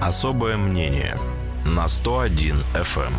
Особое мнение на 101 FM.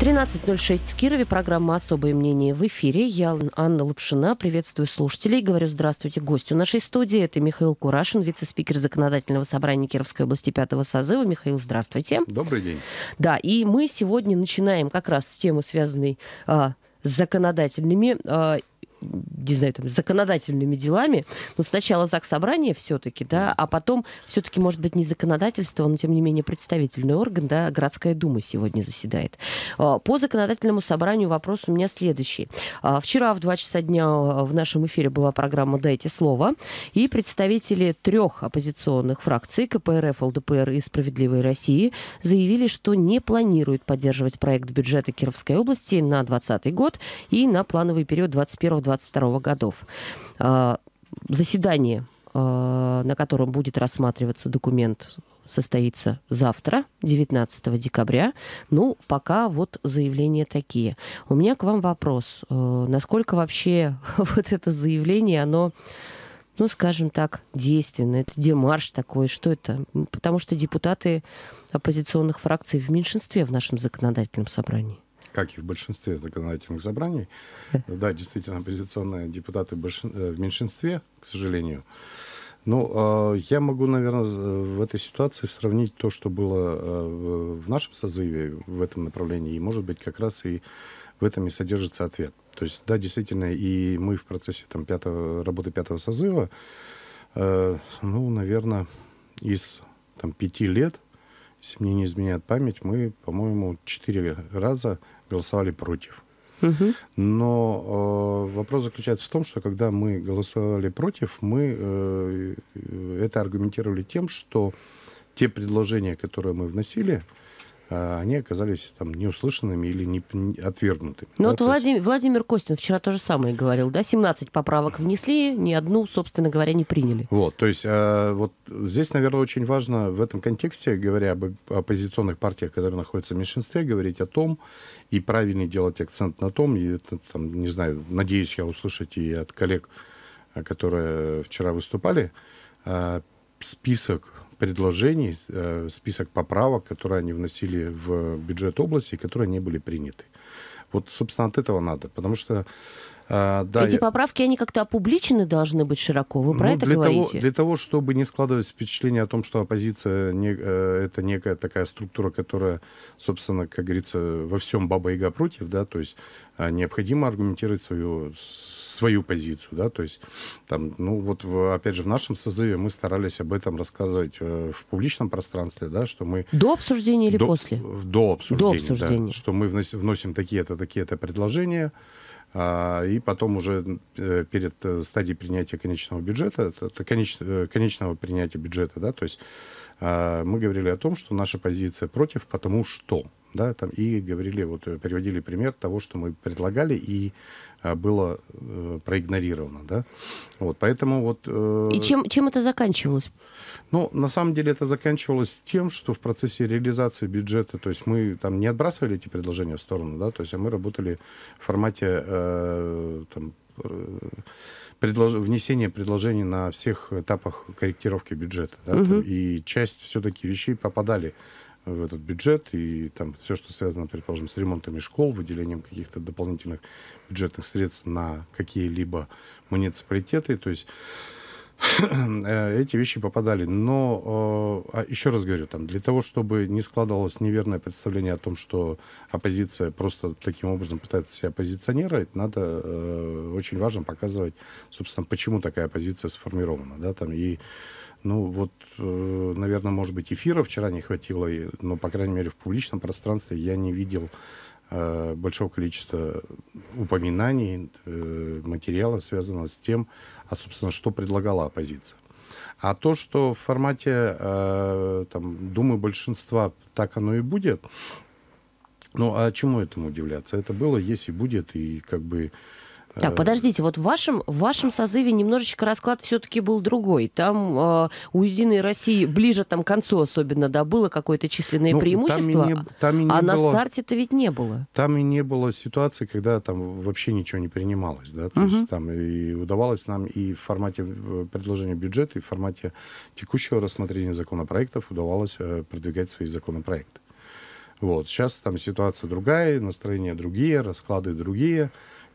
13.06 в Кирове. Программа «Особое мнение» в эфире. Я Анна Лапшина. Приветствую слушателей. Говорю здравствуйте гостю нашей студии. Это Михаил Курашин, вице-спикер Законодательного собрания Кировской области пятого созыва. Михаил, здравствуйте. Добрый день. Да, и мы сегодня начинаем как раз с темы, связанной а, с законодательными а, не знаю, там, законодательными делами. Но сначала ЗАГС собрание все-таки, да, а потом все-таки, может быть, не законодательство, но, тем не менее, представительный орган, да, городская дума сегодня заседает. А, по законодательному собранию вопрос у меня следующий. А, вчера в 2 часа дня а, в нашем эфире была программа «Дайте слово», и представители трех оппозиционных фракций КПРФ, ЛДПР и «Справедливой России» заявили, что не планируют поддерживать проект бюджета Кировской области на 2020 год и на плановый период 21 -22 2022 годов. А, заседание, а, на котором будет рассматриваться документ состоится завтра, 19 декабря. Ну, пока вот заявления такие. У меня к вам вопрос. А, насколько вообще вот это заявление, оно ну, скажем так, действенно. Это демарш такой. Что это? Потому что депутаты оппозиционных фракций в меньшинстве в нашем законодательном собрании как и в большинстве законодательных собраний, да, действительно, оппозиционные депутаты в э, меньшинстве, к сожалению. Ну, а, я могу, наверное, э, в этой ситуации сравнить то, что было э, в нашем созыве в этом направлении, и, может быть, как раз и в этом и содержится ответ. То есть, да, действительно, и мы в процессе там, пятого, работы пятого созыва, ну, наверное, из там, пяти лет если мне не изменяет память, мы, по-моему, четыре раза голосовали против. Но э, вопрос заключается в том, что когда мы голосовали против, мы э, э это аргументировали тем, что те предложения, которые мы вносили, а, они оказались там неуслышанными или не отвергнутыми. Ну да, вот Владимир, Владимир Костин вчера то же самое говорил, да, 17 поправок внесли, ни одну, собственно говоря, не приняли. Вот, то есть а, вот здесь, наверное, очень важно в этом контексте, говоря об оппозиционных партиях, которые находятся в меньшинстве, говорить о том, и правильно делать акцент на том, и это, там, не знаю, надеюсь я услышать и от коллег, а, которые вчера выступали, список предложений, э, список поправок, которые они вносили в бюджет области, которые не были приняты. Вот, собственно, от этого надо, потому что а, да, Эти я... поправки, они как-то опубличены должны быть широко, вы про ну, это для говорите? Того, для того, чтобы не складывалось впечатление о том, что оппозиция не, э, это некая такая структура, которая, собственно, как говорится, во всем баба-яга против, да, то есть а, необходимо аргументировать свою, свою позицию, да, то есть там, ну вот, в, опять же, в нашем созыве мы старались об этом рассказывать э, в публичном пространстве, да, что мы... До обсуждения или до, после? До обсуждения, до обсуждения. Да, что мы вносим такие-то, такие-то предложения, а, и потом уже э, перед э, стадией принятия конечного бюджета, э, конечного принятия бюджета, да, то есть а, мы говорили о том, что наша позиция против, потому что да, там, и говорили, вот э, переводили пример того, что мы предлагали, и э, было э, проигнорировано, да. Вот, поэтому вот... Э, и чем, чем это заканчивалось? Ну, на самом деле это заканчивалось тем, что в процессе реализации бюджета, то есть мы там не отбрасывали эти предложения в сторону, да, то есть а мы работали в формате э, там, э, предлож... внесение предложений на всех этапах корректировки бюджета. Да, угу. там, и часть все-таки вещей попадали в этот бюджет, и там все, что связано, предположим, с ремонтами школ, выделением каких-то дополнительных бюджетных средств на какие-либо муниципалитеты, то есть э, эти вещи попадали. Но, э, а еще раз говорю, там, для того, чтобы не складывалось неверное представление о том, что оппозиция просто таким образом пытается себя позиционировать, надо э, очень важно показывать, собственно, почему такая оппозиция сформирована. Да, там, и ну вот, э, наверное, может быть, эфира вчера не хватило, но, по крайней мере, в публичном пространстве я не видел э, большого количества упоминаний, э, материала, связанного с тем, а, собственно, что предлагала оппозиция. А то, что в формате там, Думы большинства так оно и будет, ну а чему этому удивляться? Это было, есть и будет, и как бы Э, так, подождите, вот в вашем, в вашем созыве немножечко расклад все-таки был другой. Там э, у «Единой России» ближе там, к концу особенно, да, было какое-то численное ну, преимущество, там и не, там и не а было, на старте-то ведь не было. Там и не было ситуации, когда там вообще ничего не принималось, да, то угу. есть там и удавалось нам и в формате э, предложения бюджета, и в формате текущего рассмотрения законопроектов удавалось э, продвигать свои законопроекты. Вот, сейчас там ситуация другая, настроения другие, расклады другие,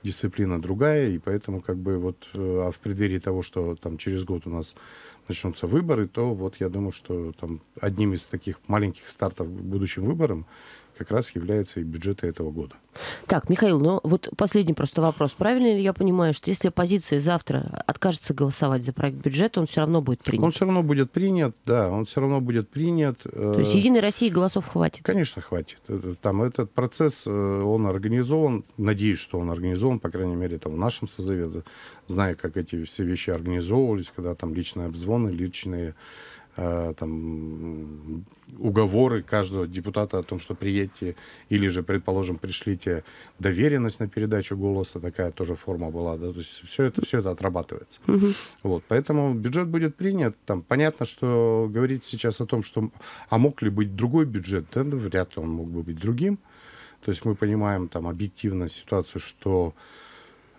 дисциплина другая, и поэтому как бы вот, э, а в преддверии того, что там через год у нас начнутся выборы, то вот я думаю, что там одним из таких маленьких стартов к будущим выборам как раз являются и бюджеты этого года. Так, Михаил, ну вот последний просто вопрос. Правильно ли я понимаю, что если оппозиция завтра откажется голосовать за проект бюджета, он все равно будет принят? Он все равно будет принят, да, он все равно будет принят. Э, То есть Единой России голосов хватит? Конечно, хватит. Э, э, там этот процесс, он организован, надеюсь, что он организован, по крайней мере, там в нашем созыве, знаю, как эти все вещи организовывались, когда там личные обзвоны, личные Э, там, уговоры каждого депутата о том, что приедьте, или же, предположим, пришлите доверенность на передачу голоса, такая тоже форма была, да, то есть все это, все это отрабатывается. Угу. Вот, поэтому бюджет будет принят, там, понятно, что говорить сейчас о том, что, а мог ли быть другой бюджет, да, ну, вряд ли он мог бы быть другим, то есть мы понимаем там объективно ситуацию, что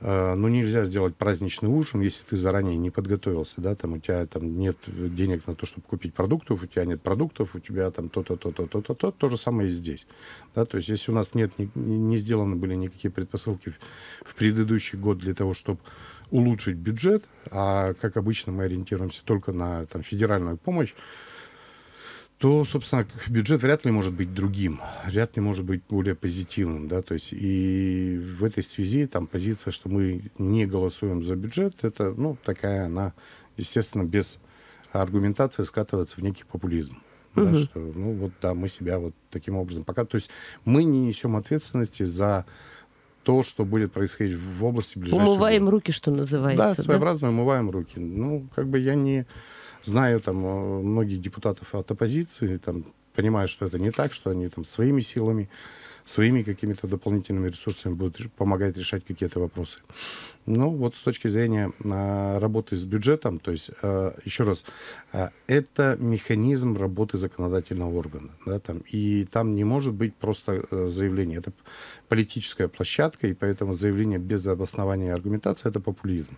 Э, ну, нельзя сделать праздничный ужин, если ты заранее не подготовился, да, там у тебя там нет денег на то, чтобы купить продуктов, у тебя нет продуктов, у тебя там то-то, то-то, то-то, то, то же самое и здесь, да, то есть если у нас нет, не, не сделаны были никакие предпосылки в предыдущий год для того, чтобы улучшить бюджет, а, как обычно, мы ориентируемся только на там, федеральную помощь, то, собственно, бюджет вряд ли может быть другим, вряд ли может быть более позитивным, да, то есть и в этой связи там позиция, что мы не голосуем за бюджет, это, ну, такая она, естественно, без аргументации скатывается в некий популизм. Угу. что, ну вот да, мы себя вот таким образом пока. То есть мы не несем ответственности за то, что будет происходить в области ближайшего. Умываем года. руки, что называется. Да, своеобразно да? умываем руки. Ну, как бы я не знаю там э, многих депутатов от оппозиции, там понимаю, что это не так, что они там своими силами, своими какими-то дополнительными ресурсами будут помогать решать какие-то вопросы. Ну вот с точки зрения а, работы с бюджетом, то есть а, еще раз, а, это механизм работы законодательного органа, да, там, и там не может быть просто а, заявление, это политическая площадка, и поэтому заявление без обоснования и аргументации это популизм.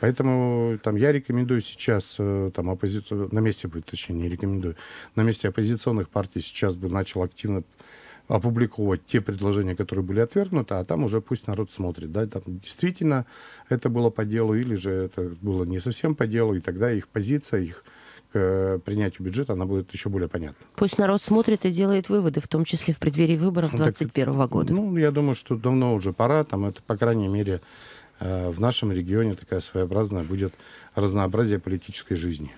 Поэтому там, я рекомендую сейчас, э, там, оппозицию, на месте бы, точнее, не рекомендую, на месте оппозиционных партий сейчас бы начал активно опубликовать те предложения, которые были отвергнуты, а там уже пусть народ смотрит, да, там действительно это было по делу или же это было не совсем по делу, и тогда их позиция, их к э, принятию бюджета, она будет еще более понятна. Пусть народ смотрит и делает выводы, в том числе в преддверии выборов 2021 ну, года. Ну, я думаю, что давно уже пора. Там это, по крайней мере, Э, в нашем регионе такая своеобразная будет разнообразие политической жизни.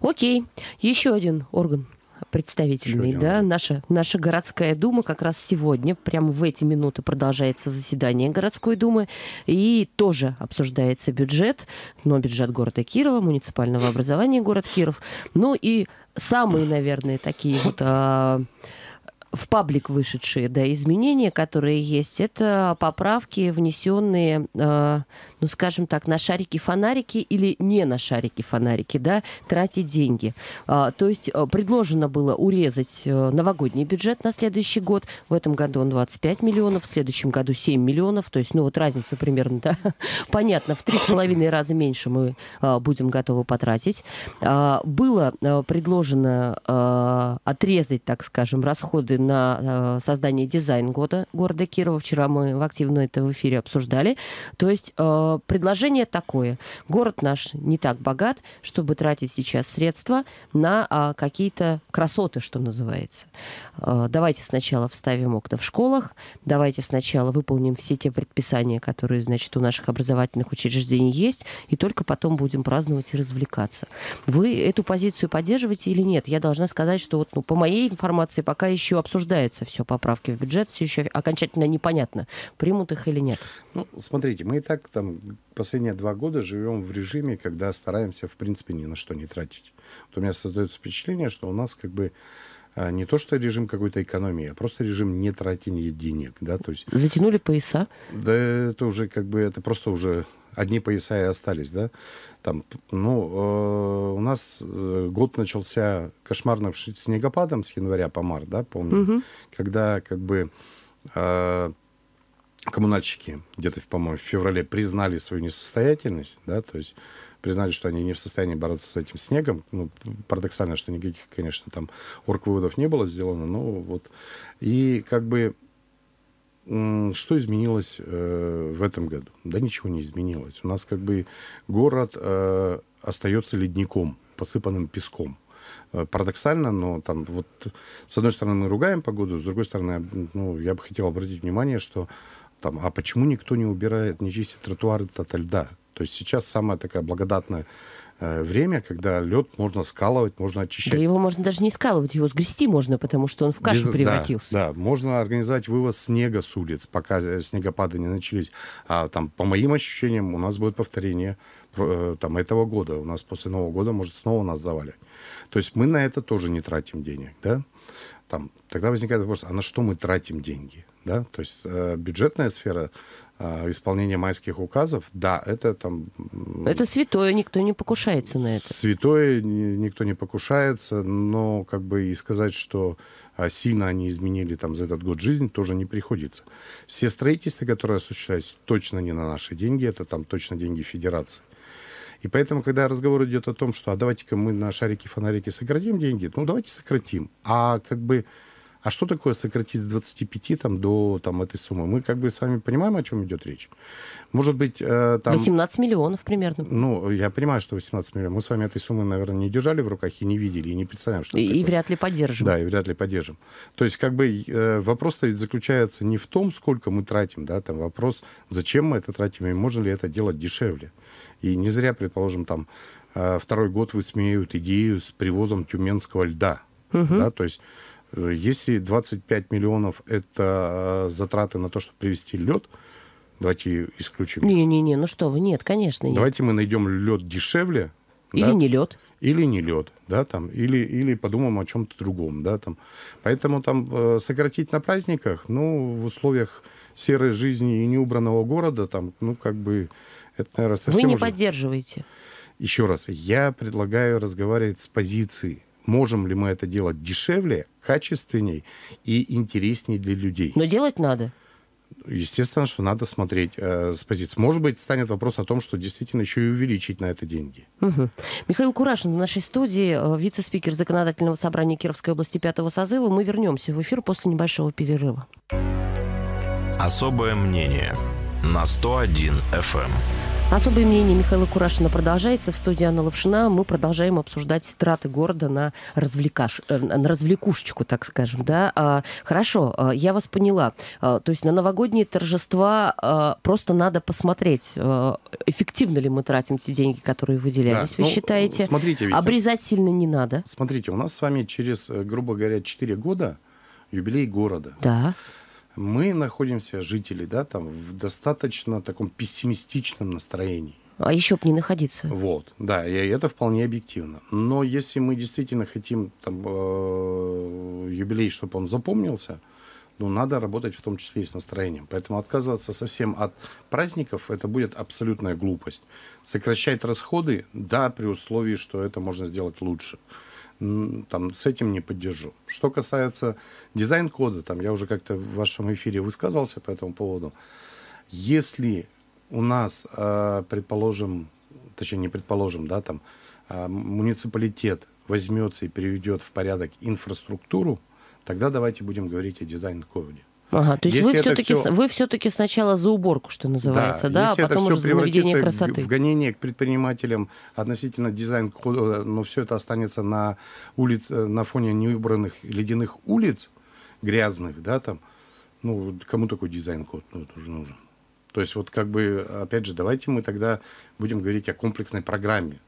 Окей. Еще один орган представительный, да, наша, наша городская дума как раз сегодня, прямо в эти минуты продолжается заседание городской думы, и тоже обсуждается бюджет, но бюджет города Кирова, муниципального образования город Киров, ну и самые, наверное, такие вот... А, в паблик вышедшие да, изменения, которые есть, это поправки, внесенные, э, ну, скажем так, на шарики-фонарики или не на шарики-фонарики, да, тратить деньги. Э, то есть э, предложено было урезать э, новогодний бюджет на следующий год. В этом году он 25 миллионов, в следующем году 7 миллионов. То есть, ну, вот разница примерно, да, понятно, в три с половиной раза меньше мы э, будем готовы потратить. Э, было э, предложено э, отрезать, так скажем, расходы на э, создание дизайн года города Кирова. Вчера мы в активно это в эфире обсуждали. То есть э, предложение такое. Город наш не так богат, чтобы тратить сейчас средства на а, какие-то красоты, что называется. Э, давайте сначала вставим окна в школах, давайте сначала выполним все те предписания, которые, значит, у наших образовательных учреждений есть, и только потом будем праздновать и развлекаться. Вы эту позицию поддерживаете или нет? Я должна сказать, что вот, ну, по моей информации пока еще абсолютно обсуждается все, поправки в бюджет, все еще окончательно непонятно, примут их или нет. Ну, смотрите, мы и так там последние два года живем в режиме, когда стараемся, в принципе, ни на что не тратить. Вот у меня создается впечатление, что у нас как бы а, не то, что режим какой-то экономии, а просто режим не тратения денег, да, то есть... Затянули пояса? Да, это уже как бы, это просто уже одни пояса и остались, да? Там, ну, э, у нас э, год начался кошмарным снегопадом с января по март, да, помню, угу. когда как бы э, коммунальщики где-то, по-моему, в феврале признали свою несостоятельность, да, то есть признали, что они не в состоянии бороться с этим снегом. Ну, парадоксально, что никаких, конечно, там орг-выводов не было сделано, но вот. И как бы что изменилось э, в этом году? Да ничего не изменилось. У нас как бы город э, остается ледником, посыпанным песком. Э, парадоксально, но там вот с одной стороны мы ругаем погоду, с другой стороны, ну, я бы хотел обратить внимание, что там, а почему никто не убирает, не чистит тротуары от льда? То есть сейчас самая такая благодатная Э, время, когда лед можно скалывать, можно очищать. Да его можно даже не скалывать, его сгрести можно, потому что он в кашу Без, превратился. Да, да, можно организовать вывоз снега с улиц, пока э, снегопады не начались. А там, по моим ощущениям, у нас будет повторение э, там, этого года. У нас после Нового года может снова нас завалить. То есть мы на это тоже не тратим денег, да? Там, тогда возникает вопрос, а на что мы тратим деньги? Да? То есть э, бюджетная сфера Э, исполнение майских указов, да, это там... Это святое, никто не покушается на это. Святое, никто не покушается, но как бы и сказать, что а, сильно они изменили там за этот год жизнь, тоже не приходится. Все строительства, которые осуществляются, точно не на наши деньги, это там точно деньги федерации. И поэтому, когда разговор идет о том, что а давайте-ка мы на шарики-фонарики сократим деньги, ну давайте сократим. А как бы а что такое сократить с 25 там, до там, этой суммы? Мы как бы с вами понимаем, о чем идет речь. Может быть, э, там... 18 миллионов примерно. Ну, я понимаю, что 18 миллионов. Мы с вами этой суммы, наверное, не держали в руках и не видели, и не представляем, что и, и вряд ли поддержим. Да, и вряд ли поддержим. То есть, как бы, э, вопрос-то ведь заключается не в том, сколько мы тратим, да, там вопрос, зачем мы это тратим, и можно ли это делать дешевле. И не зря, предположим, там э, второй год высмеют идею с привозом тюменского льда. Угу. Да, то есть Э, если 25 миллионов – это э, затраты на то, чтобы привезти лед, давайте исключим. Не-не-не, ну что вы, нет, конечно, нет. Давайте мы найдем лед дешевле. Или да? не лед. Или не лед, да, там, или, или подумаем о чем-то другом, да, там. Поэтому там э, сократить на праздниках, ну, в условиях серой жизни и неубранного города, там, ну, как бы, это, наверное, совсем Вы не уже... поддерживаете. Еще раз, я предлагаю разговаривать с позиции можем ли мы это делать дешевле, качественней и интересней для людей. Но делать надо. Естественно, что надо смотреть э, с позиции. Может быть, станет вопрос о том, что действительно еще и увеличить на это деньги. Угу. Михаил Курашин в нашей студии, э, вице-спикер Законодательного собрания Кировской области пятого созыва. Мы вернемся в эфир после небольшого перерыва. Особое мнение на 101 FM. Особое мнение Михаила Курашина продолжается. В студии Анна Лапшина мы продолжаем обсуждать траты города на, развлекаш... Э, на развлекушечку, так скажем. Да? А, хорошо, а, я вас поняла. А, то есть на новогодние торжества просто надо посмотреть, эффективно ли мы тратим те деньги, которые выделялись. Да, Вы ну, считаете, смотрите, Витя, обрезать сильно не надо? Смотрите, у нас с вами через, э, грубо говоря, 4 года юбилей города. Да мы находимся, жители, да, там, в достаточно таком пессимистичном настроении. А еще бы не находиться. Вот, да, и это вполне объективно. Но если мы действительно хотим там, э, юбилей, чтобы он запомнился, ну, надо работать в том числе и с настроением. Поэтому отказываться совсем от праздников – это будет абсолютная глупость. Сокращать расходы – да, при условии, что это можно сделать лучше там, с этим не поддержу. Что касается дизайн-кода, там, я уже как-то в вашем эфире высказался по этому поводу. Если у нас, а, предположим, точнее, не предположим, да, там, а, муниципалитет возьмется и приведет в порядок инфраструктуру, тогда давайте будем говорить о дизайн-коде. Ага, то есть вы все-таки, все... вы все-таки сначала за уборку, что называется, да, да? Если а потом это все уже за наведение красоты. в гонение к предпринимателям относительно дизайн кода, э, но все это останется на улице, э, на фоне неубранных ледяных улиц, грязных, да, там, ну, кому такой дизайн-код ну, тоже нужен? То есть вот как бы, опять же, давайте мы тогда будем говорить о комплексной программе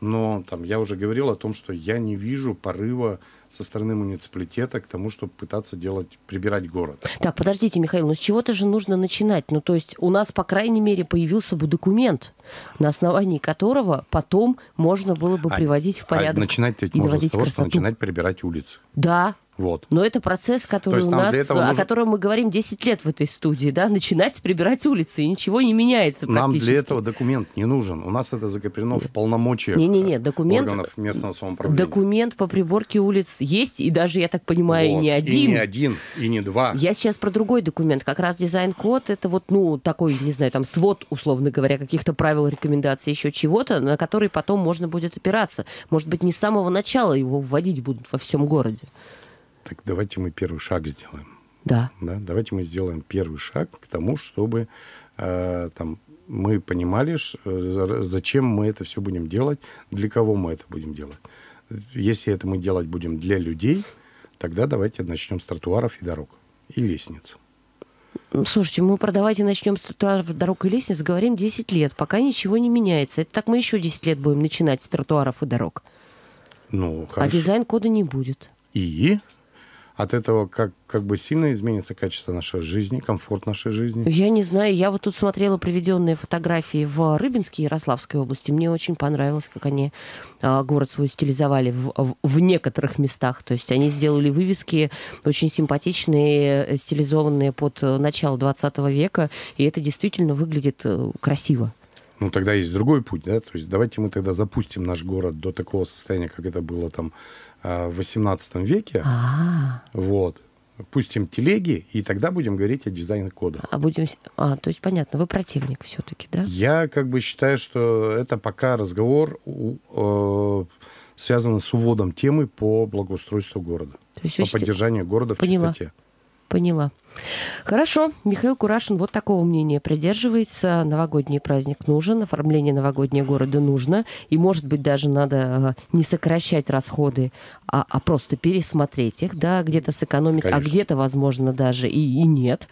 но там, я уже говорил о том, что я не вижу порыва со стороны муниципалитета к тому, чтобы пытаться делать, прибирать город. Так, подождите, Михаил, но с чего-то же нужно начинать. Ну, то есть у нас, по крайней мере, появился бы документ, на основании которого потом можно было бы а приводить а, в порядок. А начинать ведь можно с того, красоту. что начинать прибирать улицы. Да, вот. Но это процесс, который есть, у нас, нужно... о котором мы говорим 10 лет в этой студии, да, начинать прибирать улицы, и ничего не меняется Нам для этого документ не нужен. У нас это закреплено в полномочиях Не-не-не, документ, органов местного самоуправления. Документ по приборке улиц есть, и даже, я так понимаю, вот. не один. И не один, и не два. Я сейчас про другой документ. Как раз дизайн-код, это вот, ну, такой, не знаю, там, свод, условно говоря, каких-то правил, рекомендаций, еще чего-то, на который потом можно будет опираться. Может быть, не с самого начала его вводить будут во всем городе. Так давайте мы первый шаг сделаем. Да. да. Давайте мы сделаем первый шаг к тому, чтобы э, там, мы понимали, э, зачем мы это все будем делать, для кого мы это будем делать. Если это мы делать будем для людей, тогда давайте начнем с тротуаров и дорог, и лестниц. Слушайте, мы про давайте начнем с тротуаров, дорог и лестниц, говорим 10 лет, пока ничего не меняется. Это так мы еще 10 лет будем начинать с тротуаров и дорог. Ну, а хорошо. А дизайн-кода не будет. И? от этого как, как бы сильно изменится качество нашей жизни, комфорт нашей жизни? Я не знаю. Я вот тут смотрела приведенные фотографии в а, Рыбинске, Ярославской области. Мне очень понравилось, как они а, город свой стилизовали в, в, в некоторых местах. То есть они сделали вывески очень симпатичные, э, стилизованные под э, начало 20 века. И это действительно выглядит э, красиво ну, тогда есть другой путь, да, то есть давайте мы тогда запустим наш город до такого состояния, как это было там а, в 18 веке, А-а-а. вот, пустим телеги, и тогда будем говорить о дизайне кода. А будем... А, то есть понятно, вы противник все-таки, да? Я как бы считаю, что это пока разговор э, связан с уводом темы по благоустройству города, то есть, по считаете... поддержанию города в Поняла. чистоте. Поняла. Хорошо, Михаил Курашин вот такого мнения придерживается. Новогодний праздник нужен, оформление новогоднего города нужно. И, может быть, даже надо э, не сокращать расходы, а, а просто пересмотреть их, да, где-то сэкономить, а Конечно. а где-то, возможно, даже и, и нет.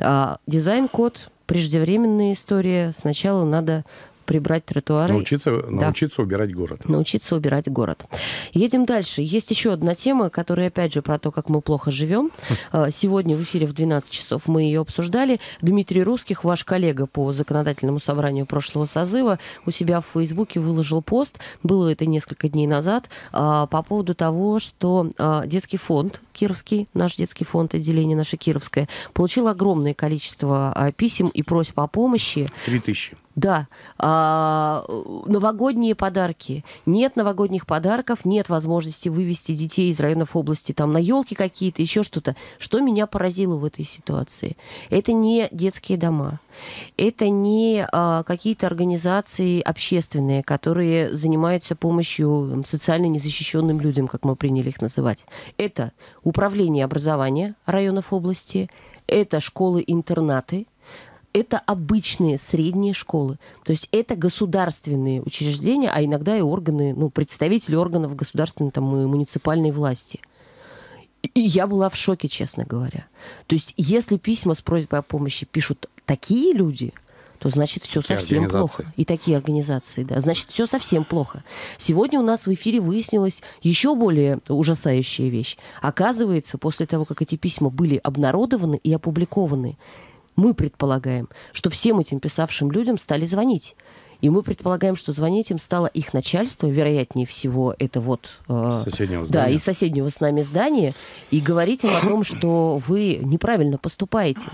А, дизайн-код преждевременная история. Сначала надо прибрать тротуары. Научиться, да. научиться убирать город. Научиться убирать город. Едем дальше. Есть еще одна тема, которая, опять же, про то, как мы плохо живем. Хм. А, сегодня в эфире в 12 часов мы ее обсуждали. Дмитрий Русских, ваш коллега по законодательному собранию прошлого созыва, у себя в Фейсбуке выложил пост, было это несколько дней назад, а, по поводу того, что а, детский фонд Кировский, наш детский фонд отделение наше Кировское, получил огромное количество писем и просьб о помощи. Три тысячи. Да, а, новогодние подарки. Нет новогодних подарков, нет возможности вывести детей из районов области там на елки какие-то, еще что-то. Что меня поразило в этой ситуации? Это не детские дома. Это не а, какие-то организации общественные, которые занимаются помощью там, социально незащищенным людям, как мы приняли их называть. Это управление образования районов области, это школы-интернаты, это обычные средние школы. То есть это государственные учреждения, а иногда и органы, ну, представители органов государственной там, и муниципальной власти. И я была в шоке, честно говоря. То есть если письма с просьбой о помощи пишут такие люди, то значит все такие совсем плохо. И такие организации, да. Значит, все совсем плохо. Сегодня у нас в эфире выяснилась еще более ужасающая вещь. Оказывается, после того, как эти письма были обнародованы и опубликованы, мы предполагаем, что всем этим писавшим людям стали звонить. И мы предполагаем, что звонить им стало их начальство, вероятнее всего, это вот... Э, соседнего здания. Да, из соседнего с нами здания. И говорить им о том, что вы неправильно поступаете.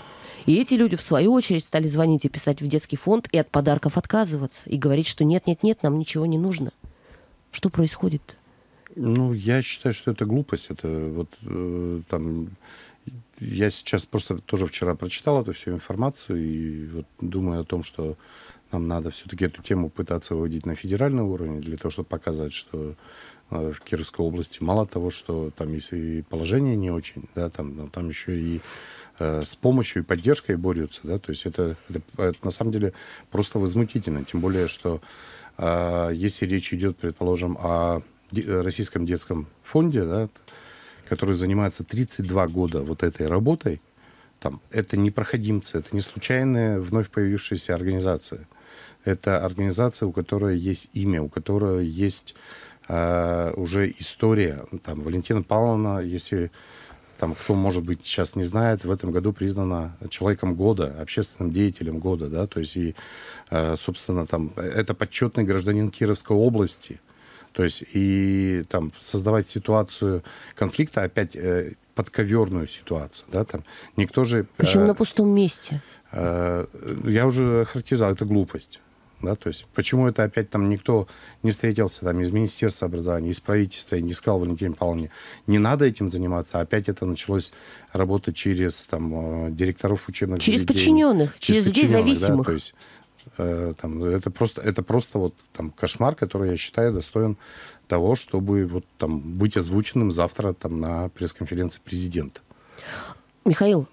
И эти люди, в свою очередь, стали звонить и писать в детский фонд и от подарков отказываться. И говорить, что нет-нет-нет, нам ничего не нужно. Что происходит? -то? Ну, я считаю, что это глупость. Это вот э, там я сейчас просто тоже вчера прочитал эту всю информацию и вот думаю о том, что нам надо все-таки эту тему пытаться выводить на федеральный уровень для того, чтобы показать, что э, в Кировской области мало того, что там есть и положение не очень, да, там, но там еще и э, с помощью и поддержкой борются, да, то есть это, это, это на самом деле просто возмутительно, тем более, что э, если речь идет, предположим, о де- э, российском детском фонде, да, который занимается 32 года вот этой работой, там, это не проходимцы, это не случайная вновь появившаяся организация. Это организация, у которой есть имя, у которой есть э, уже история. Там, Валентина Павловна, если там, кто, может быть, сейчас не знает, в этом году признана человеком года, общественным деятелем года, да, то есть, и, а, собственно, там, э, это почетный гражданин Кировской области – то есть и там создавать ситуацию конфликта опять э, подковерную ситуацию, да, там никто же... Э, почему э, на пустом месте? Э, я уже характеризовал, это глупость. Да, то есть почему это опять там никто не встретился там, из Министерства образования, из правительства, и не сказал Валентине Павловне, не надо этим заниматься, опять это началось работать через там, э, директоров учебных Через заведений, подчиненных, через, через людей зависимых. Да, то есть Э, там, это, просто, это просто вот там кошмар, который, я считаю, достоин того, чтобы вот там быть озвученным завтра там на пресс-конференции президента. Михаил,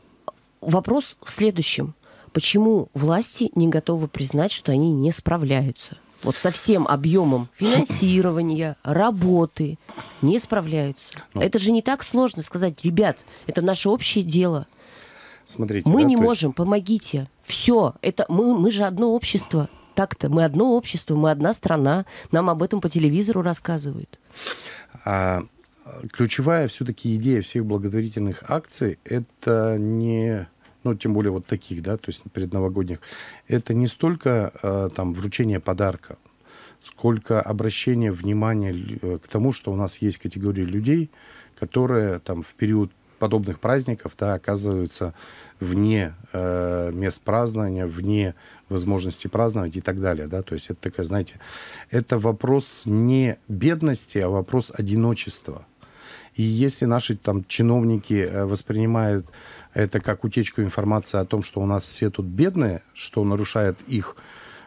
вопрос в следующем. Почему власти не готовы признать, что они не справляются? вот со всем объемом финансирования, работы не справляются. Ну, это же не так сложно сказать, ребят, это наше общее дело. Смотрите, мы да, не можем, есть... помогите. Все, это мы, мы же одно общество. Так-то мы одно общество, мы одна страна. Нам об этом по телевизору рассказывают. А, ключевая все-таки идея всех благотворительных акций это не ну, тем более вот таких, да, то есть предновогодних, это не столько э, там вручение подарка, сколько обращение внимания э, к тому, что у нас есть категория людей, которые там в период подобных праздников да, оказываются вне э, мест празднования, вне возможности праздновать и так далее. Да? То есть это такая, знаете, это вопрос не бедности, а вопрос одиночества. И если наши там чиновники э, воспринимают это как утечку информации о том, что у нас все тут бедные, что нарушает их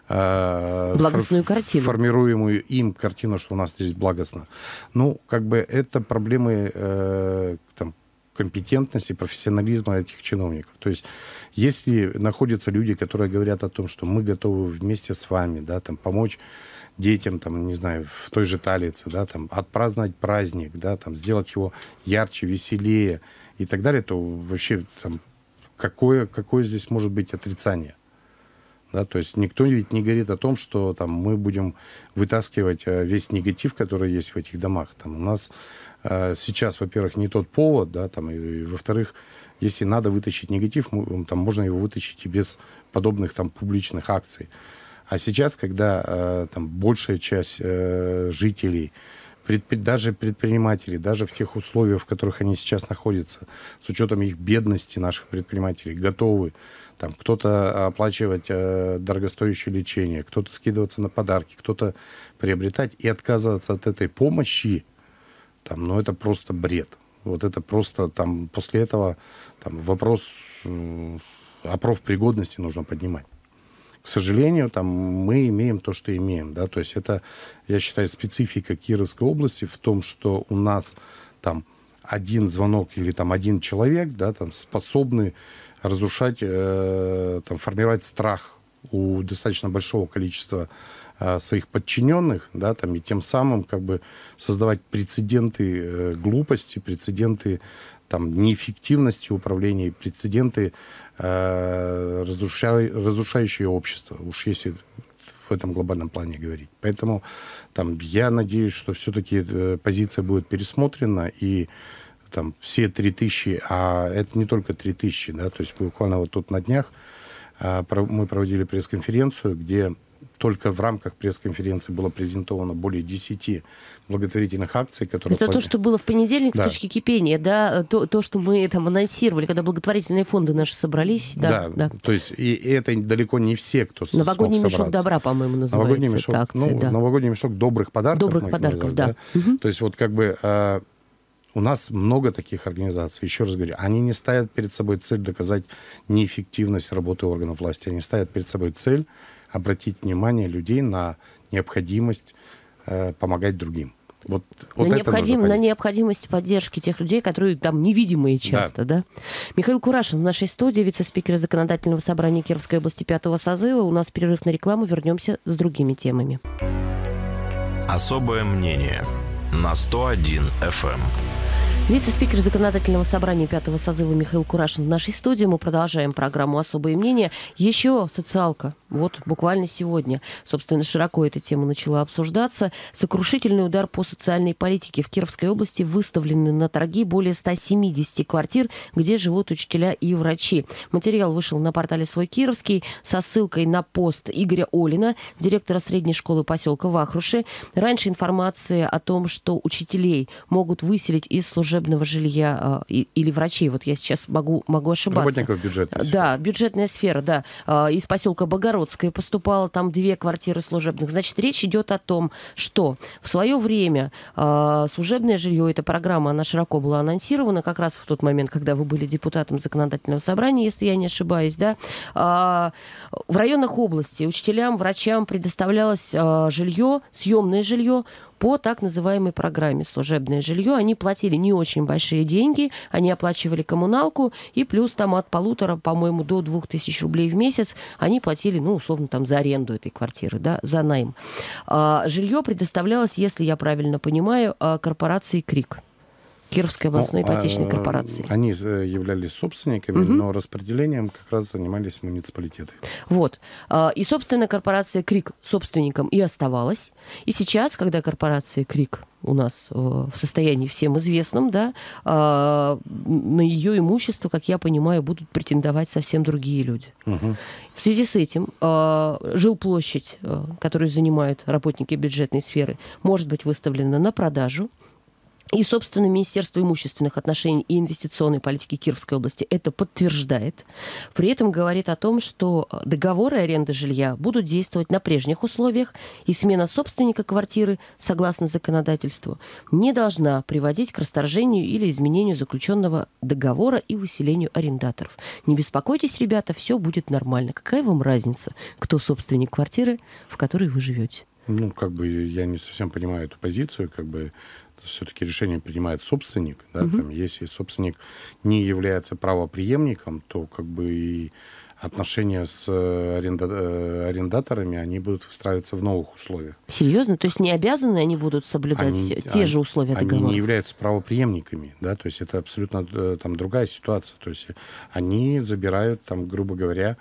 э, благостную картину. формируемую им картину, что у нас здесь благостно. Ну, как бы это проблемы э, там, компетентности, профессионализма этих чиновников. То есть, если находятся люди, которые говорят о том, что мы готовы вместе с вами, да, там, помочь детям, там, не знаю, в той же Талице, да, там, отпраздновать праздник, да, там, сделать его ярче, веселее и так далее, то вообще там, какое, какое здесь может быть отрицание? Да, то есть никто ведь не говорит о том, что там, мы будем вытаскивать э, весь негатив, который есть в этих домах. Там, у нас Э, сейчас, во-первых, не тот повод, да, там, и, и во-вторых, если надо вытащить негатив, там можно его вытащить и без подобных там публичных акций. А сейчас, когда э, там большая часть э, жителей, предпри, даже предпринимателей, даже в тех условиях, в которых они сейчас находятся, с учетом их бедности наших предпринимателей, готовы там кто-то оплачивать э, дорогостоящее лечение, кто-то скидываться на подарки, кто-то приобретать и отказываться от этой помощи, там, но ну, это просто бред. Вот это просто там после этого там, вопрос э, о профпригодности нужно поднимать. К сожалению, там мы имеем то, что имеем, да, то есть это, я считаю, специфика Кировской области в том, что у нас там один звонок или там один человек, да, там способны разрушать, э, там формировать страх у достаточно большого количества э, своих подчиненных, да, там, и тем самым как бы создавать прецеденты э, глупости, прецеденты там, неэффективности управления, прецеденты, э, разрушающие общество, уж если в этом глобальном плане говорить. Поэтому там, я надеюсь, что все-таки э, позиция будет пересмотрена, и там все 3000, а это не только 3000, да, то есть буквально вот тут на днях а, мы проводили пресс-конференцию, где только в рамках пресс-конференции было презентовано более 10 благотворительных акций, которые... Это то, что было в понедельник да. в точке кипения, да, то, то, что мы там анонсировали, когда благотворительные фонды наши собрались. Да, да. да. то есть и, и это далеко не все, кто Новогодний смог мешок добра, по-моему, называется Новогодний мешок, акция, ну, да. новогодний мешок добрых подарков. Добрых подарков, назвать, да. да. Угу. То есть вот как бы а, у нас много таких организаций. Еще раз говорю, они не ставят перед собой цель доказать неэффективность работы органов власти. Они ставят перед собой цель обратить внимание людей на необходимость э, помогать другим. Вот, вот на, необходим, на необходимость поддержки тех людей, которые там невидимые часто, да. да? Михаил Курашин в нашей студии, вице-спикер Законодательного собрания Кировской области пятого созыва. У нас перерыв на рекламу, вернемся с другими темами. Особое мнение на 101 FM. Вице-спикер Законодательного собрания пятого созыва Михаил Курашин в нашей студии. Мы продолжаем программу «Особое мнение». Еще социалка вот буквально сегодня, собственно, широко эта тема начала обсуждаться. Сокрушительный удар по социальной политике. В Кировской области выставлены на торги более 170 квартир, где живут учителя и врачи. Материал вышел на портале «Свой Кировский» со ссылкой на пост Игоря Олина, директора средней школы поселка Вахруши. Раньше информация о том, что учителей могут выселить из служебного жилья а, или врачей, вот я сейчас могу, могу ошибаться. Работников бюджетной сферы. Да, бюджетная сфера, да, а, из поселка Богород Новгородская поступало там две квартиры служебных. Значит, речь идет о том, что в свое время э, служебное жилье, эта программа, она широко была анонсирована как раз в тот момент, когда вы были депутатом законодательного собрания, если я не ошибаюсь, да, э, в районах области учителям, врачам предоставлялось э, жилье, съемное жилье по так называемой программе «Служебное жилье». Они платили не очень большие деньги, они оплачивали коммуналку, и плюс там от полутора, по-моему, до двух тысяч рублей в месяц они платили, ну, условно, там за аренду этой квартиры, да, за найм. А, жилье предоставлялось, если я правильно понимаю, а, корпорации «Крик». Кировской ну, областной ну, ипотечной корпорации. Они э, являлись собственниками, угу. но распределением как раз занимались муниципалитеты. Вот. А, и, собственно, корпорация КРИК собственником и оставалась. И сейчас, когда корпорация КРИК у нас э, в состоянии всем известном, да, а, на ее имущество, как я понимаю, будут претендовать совсем другие люди. Угу. В связи с этим жилплощадь, э, которую занимают работники бюджетной сферы, может быть выставлена на продажу. И, собственно, Министерство имущественных отношений и инвестиционной политики Кировской области это подтверждает. При этом говорит о том, что э, договоры аренды жилья будут действовать на прежних условиях, и смена собственника квартиры, согласно законодательству, не должна приводить к расторжению или изменению заключенного договора и выселению арендаторов. Не беспокойтесь, ребята, все будет нормально. Какая вам разница, кто собственник квартиры, в которой вы живете? Ну, как бы я не совсем понимаю эту позицию, как бы все-таки решение принимает собственник, да, угу. там, если собственник не является правоприемником, то как бы и отношения с э, аренда... Э, арендаторами, они будут выстраиваться в новых условиях. Серьезно? То есть не обязаны они будут соблюдать они, те они, а, же условия договора? Они не являются правоприемниками, да, то есть это абсолютно э, там другая ситуация, то есть они забирают там, грубо говоря,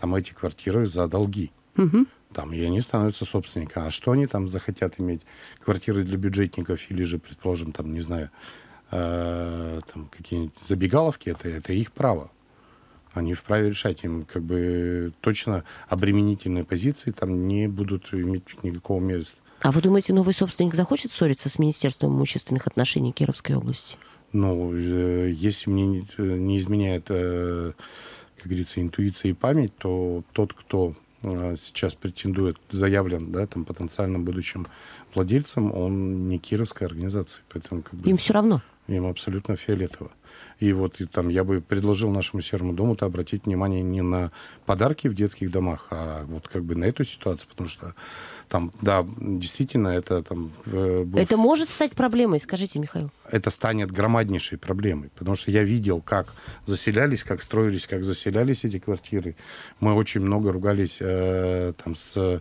там эти квартиры за долги. Угу там, и они становятся собственниками. А что они там захотят иметь? Квартиры для бюджетников или же, предположим, там, не знаю, э, там какие-нибудь забегаловки, это, это их право. Они вправе решать, им как бы точно обременительные позиции там не будут иметь никакого места. А вы думаете, новый собственник захочет ссориться с Министерством имущественных отношений Кировской области? Ну, э, если мне не э, изменяет, э, как говорится, интуиция и память, то тот, кто Э, сейчас претендует, заявлен, да, там, потенциальным будущим владельцем, он не кировская организация. Поэтому, как бы, Им все равно? им абсолютно фиолетово. И вот и там я бы предложил нашему Серому дому -то обратить внимание не на подарки в детских домах, а вот как бы на эту ситуацию, потому что там, да, действительно, это там... Э, Это может стать проблемой, скажите, Михаил. Это станет громаднейшей проблемой, потому что я видел, как заселялись, как строились, как заселялись эти квартиры. Мы очень много ругались э, там с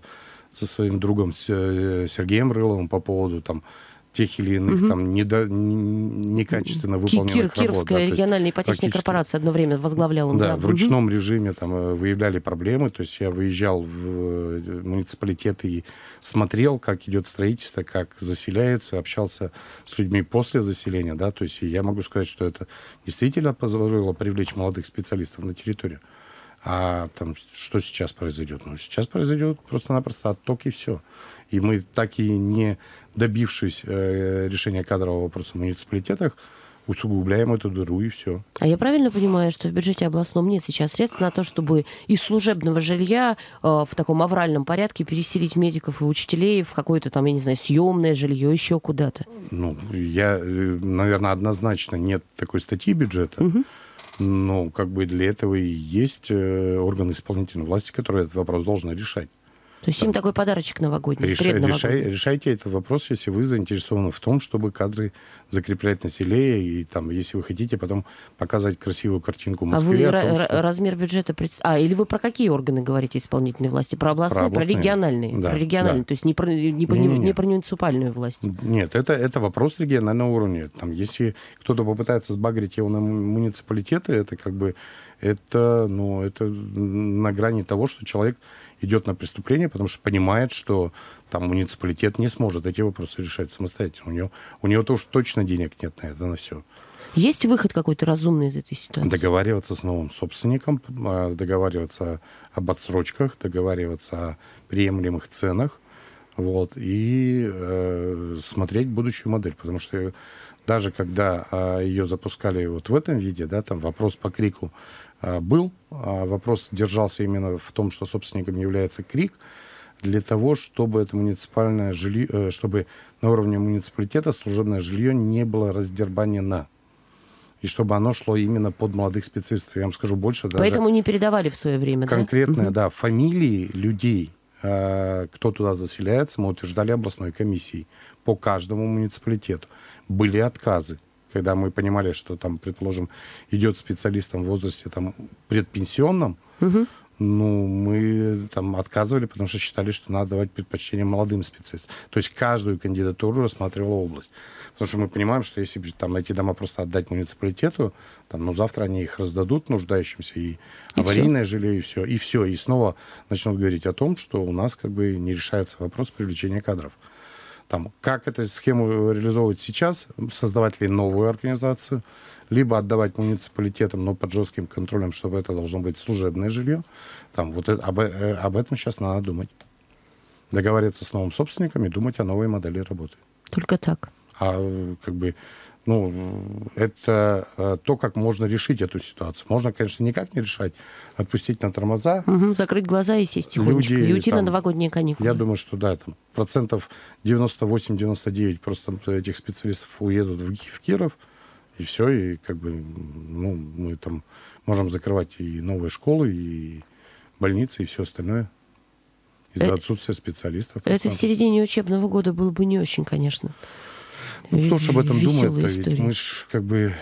со своим другом с, э, Сергеем Рыловым по поводу там тех или иных угу. там недо, некачественно выполненных Кир, работ. Кировская да, региональная ипотечная корпорация одно время возглавляла. Да, да. в ручном угу. режиме там э, выявляли проблемы. То есть я выезжал в э, муниципалитет и смотрел, как идет строительство, как заселяются, общался с людьми после заселения. Да, то есть я могу сказать, что это действительно позволило привлечь молодых специалистов на территорию. А там что сейчас произойдет? Ну, сейчас произойдет просто-напросто отток и все. И мы так и не добившись э, решения кадрового вопроса в муниципалитетах, усугубляем эту дыру и все. А я правильно понимаю, что в бюджете областном нет сейчас средств на то, чтобы из служебного жилья э, в таком авральном порядке переселить медиков и учителей в какое-то там, я не знаю, съемное жилье еще куда-то? Ну, я, э, наверное, однозначно нет такой статьи бюджета. Угу. Но как бы для этого и есть э, органы исполнительной власти, которые этот вопрос должны решать. То есть им такой подарочек новогодний, решай, решай, Решайте этот вопрос, если вы заинтересованы в том, чтобы кадры закреплять на селе, и там, если вы хотите потом показать красивую картинку Москвы. А вы том, что... размер бюджета... Пред... А, или вы про какие органы говорите исполнительной власти? Про областные, про, областные. про региональные? Да, про региональные, да. то есть не про, не, не, не, не. не про муниципальную власть? Нет, это, это вопрос регионального уровня. Там, если кто-то попытается сбагрить его на муниципалитеты, это как бы это, ну, это на грани того, что человек идет на преступление, потому что понимает, что там муниципалитет не сможет эти вопросы решать самостоятельно. У него, у него то, тоже точно денег нет на это, на все. Есть выход какой-то разумный из этой ситуации? Договариваться с новым собственником, а, договариваться об отсрочках, договариваться о приемлемых ценах, вот, и э, смотреть будущую модель, потому что даже когда э, а, ее запускали вот в этом виде, да, там вопрос по крику э, был, а вопрос держался именно в том, что собственником является крик, для того, чтобы это муниципальное жилье, э, чтобы на уровне муниципалитета служебное жилье не было раздербанено и чтобы оно шло именно под молодых специалистов. Я вам скажу больше даже. Поэтому не передавали в свое время. Конкретные, да, да фамилии людей, Э, кто туда заселяется, мы утверждали областной комиссией по каждому муниципалитету. Были отказы, когда мы понимали, что там, предположим, идет специалистом в возрасте там, предпенсионном, угу ну, мы там отказывали, потому что считали, что надо давать предпочтение молодым специалистам. То есть каждую кандидатуру рассматривала область. Потому что мы понимаем, что если там эти дома просто отдать муниципалитету, там, ну, завтра они их раздадут нуждающимся, и, и аварийное все. жилье, и все. И все. И снова начнут говорить о том, что у нас как бы не решается вопрос привлечения кадров. Там, как эту схему реализовывать сейчас, создавать ли новую организацию, либо отдавать муниципалитетам, но под жестким контролем, чтобы это должно быть служебное жилье. Там вот это, об, э, об этом сейчас надо думать. договориться с новым собственником и думать о новой модели работы. Только так. А э, как бы ну, это э, то, как можно решить эту ситуацию. Можно, конечно, никак не решать, отпустить на тормоза. Угу, закрыть глаза и сесть тихонечко, людей, и уйти там, на новогодние каникулы. Я думаю, что да, там процентов 98-99 просто этих специалистов уедут в, в Киров, и все, и как бы, ну, мы там можем закрывать и новые школы, и больницы, и все остальное. Из-за э, отсутствия специалистов. Это в середине учебного года было бы не очень, конечно. Ну, кто ж об этом думает? Ведь мы же как бы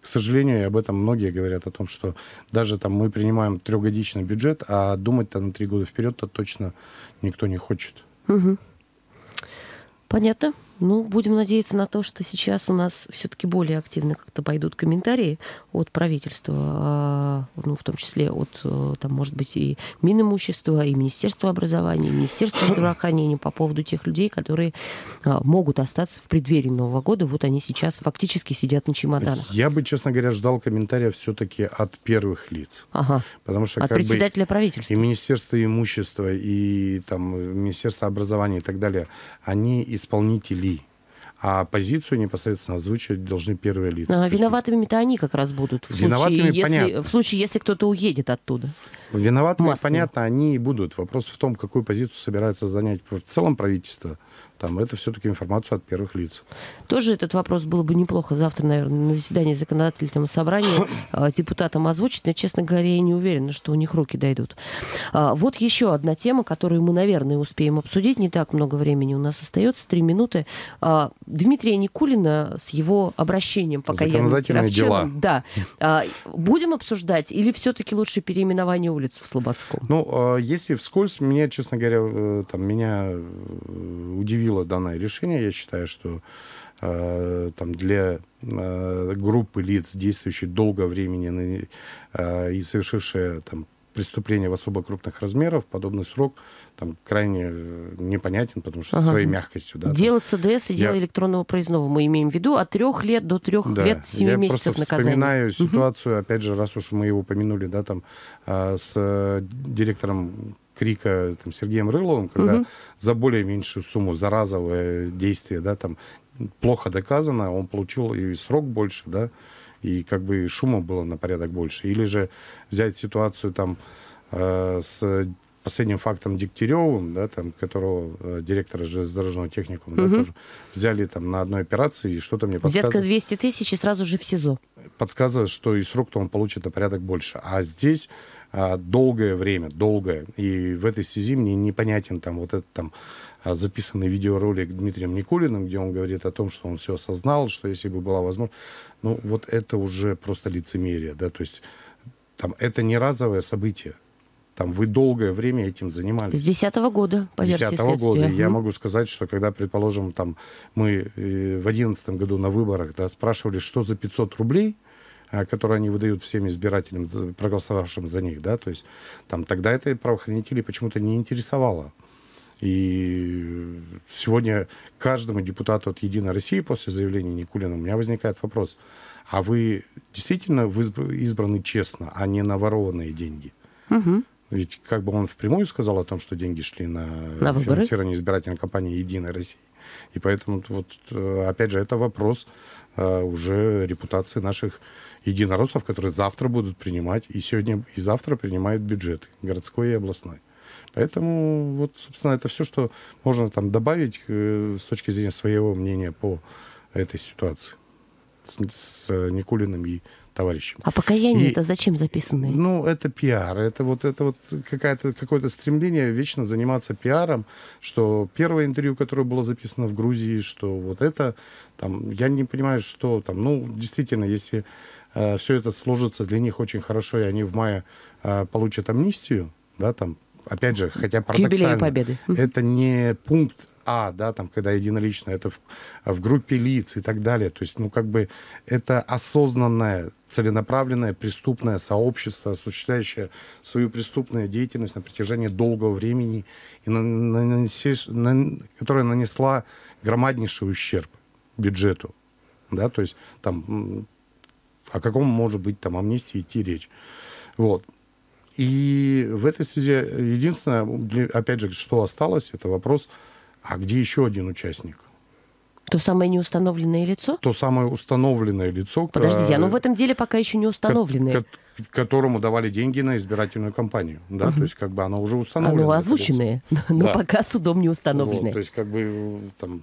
к сожалению, об этом многие говорят, о том, что даже там мы принимаем трехгодичный бюджет, а думать-то на три года вперед-то точно никто не хочет. Угу. Понятно. Ну, будем надеяться на то, что сейчас у нас все-таки более активно как-то пойдут комментарии от правительства, а, ну, в том числе от, э, там, может быть, и Минимущества, и Министерства образования, и Министерства здравоохранения по поводу тех людей, которые а, могут остаться в преддверии Нового года. Вот они сейчас фактически сидят на чемоданах. Я бы, честно говоря, ждал комментариев все-таки от первых лиц. Ага. Потому что, от как председателя бы, правительства. И Министерство имущества, и там, Министерство образования и так далее, они исполнители а позицию непосредственно озвучивать должны первые лица. А, виноватыми-то они как раз будут. В виноватыми, случае, если, понятно. В случае, если кто-то уедет оттуда. Виноваты, понятно, они и будут. Вопрос в том, какую позицию собирается занять в целом правительство. Там это все-таки информацию от первых лиц. Тоже этот вопрос было бы неплохо завтра, наверное, на заседании законодательного собрания а, депутатам озвучить. Но, честно говоря, я не уверена, что у них руки дойдут. А, вот еще одна тема, которую мы, наверное, успеем обсудить. Не так много времени у нас остается, три минуты. А, Дмитрия Никулина с его обращением, пока Законодательные я... дела. Да. Будем обсуждать или все-таки лучше переименование улицу в Слободском? Ну, а, если вскользь, меня, честно говоря, э, там, меня э, удивило данное решение. Я считаю, что э, там, для группы лиц, действующих долгое времени и совершившие там, преступления в особо крупных размеров подобный срок там крайне э, непонятен, потому что ага. своей мягкостью. Да, дело там, ЦДС и я... дело электронного проездного мы имеем в виду от трех лет до трех да, лет семи я месяцев просто наказания. вспоминаю угу. ситуацию, опять же, раз уж мы его упомянули, да, там а, с э, директором Крика там, Сергеем Рыловым, когда угу. за более меньшую сумму, за разовое действие, да, там плохо доказано, он получил и срок больше, да, и как бы шума было на порядок больше. Или же взять ситуацию там э, с последним фактом Дегтяревым, да, там, которого э, директора железнодорожного техникума, угу. да, тоже взяли там на одной операции, и что-то мне подсказывает. Взятка 200 тысяч и сразу же в СИЗО. Подсказывает, что и срок-то он получит на порядок больше. А здесь а, долгое время, долгое, и в этой связи мне непонятен там вот этот там а записанный видеоролик Дмитрием Никулиным, где он говорит о том, что он все осознал, что если бы была возможность... Ну, вот это уже просто лицемерие, да, то есть там это не разовое событие. Там вы долгое время этим занимались. С 2010 года, по версии С 2010 года. Я могу сказать, что когда, предположим, там мы э, в 2011 году на выборах да, спрашивали, что за 500 рублей, а, которые они выдают всем избирателям, проголосовавшим за них, да, то есть там тогда это правоохранители почему-то не интересовало. И сегодня каждому депутату от «Единой России» после заявления Никулина у меня возникает вопрос. А вы действительно вы избраны честно, а не на ворованные деньги? Угу. Ведь как бы он впрямую сказал о том, что деньги шли на, на финансирование избирательной кампании «Единой России». И поэтому, вот, э, опять же, это вопрос э, уже репутации наших единороссов, которые завтра будут принимать, и сегодня, и завтра принимают бюджет городской и областной. Поэтому вот, собственно, это все, что можно там добавить э, с точки зрения своего мнения по этой ситуации с, с Никулиным и товарищем. А покаяние это зачем записано? Ну, это пиар. Это вот, это вот какая-то, какое-то стремление вечно заниматься пиаром, что первое интервью, которое было записано в Грузии, что вот это, там, я не понимаю, что там, ну, действительно, если э, все это сложится для них очень хорошо, и они в мае э, получат амнистию, да, там, опять же, хотя парадоксально, победы. это не пункт а, да, там, когда единолично, это в, в группе лиц и так далее. То есть, ну, как бы это осознанное, целенаправленное преступное сообщество, осуществляющее свою преступную деятельность на протяжении долгого времени, и на, на, на, на, которая нанесла громаднейший ущерб бюджету. Да, то есть там о каком может быть там амнистии идти речь. Вот. И в этой связи единственное, опять же, что осталось, это вопрос, а где еще один участник? То самое неустановленное лицо? То самое установленное лицо. Подождите, оно а ну в этом деле пока еще не установленное. К, к, которому давали деньги на избирательную кампанию. Да? Угу. То есть как бы оно уже установлено. Оно озвученное, но да. пока судом не установленное. Вот, то есть как бы там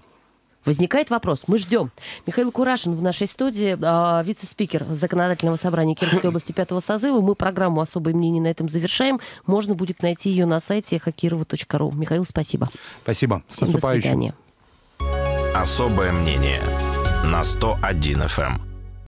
Возникает вопрос. Мы ждем. Михаил Курашин в нашей студии, э, вице-спикер Законодательного собрания Кировской области пятого созыва. Мы программу «Особое мнение» на этом завершаем. Можно будет найти ее на сайте хакирова.ру. Михаил, спасибо. Спасибо. С наступающим. до свидания. «Особое мнение» на 101 FM.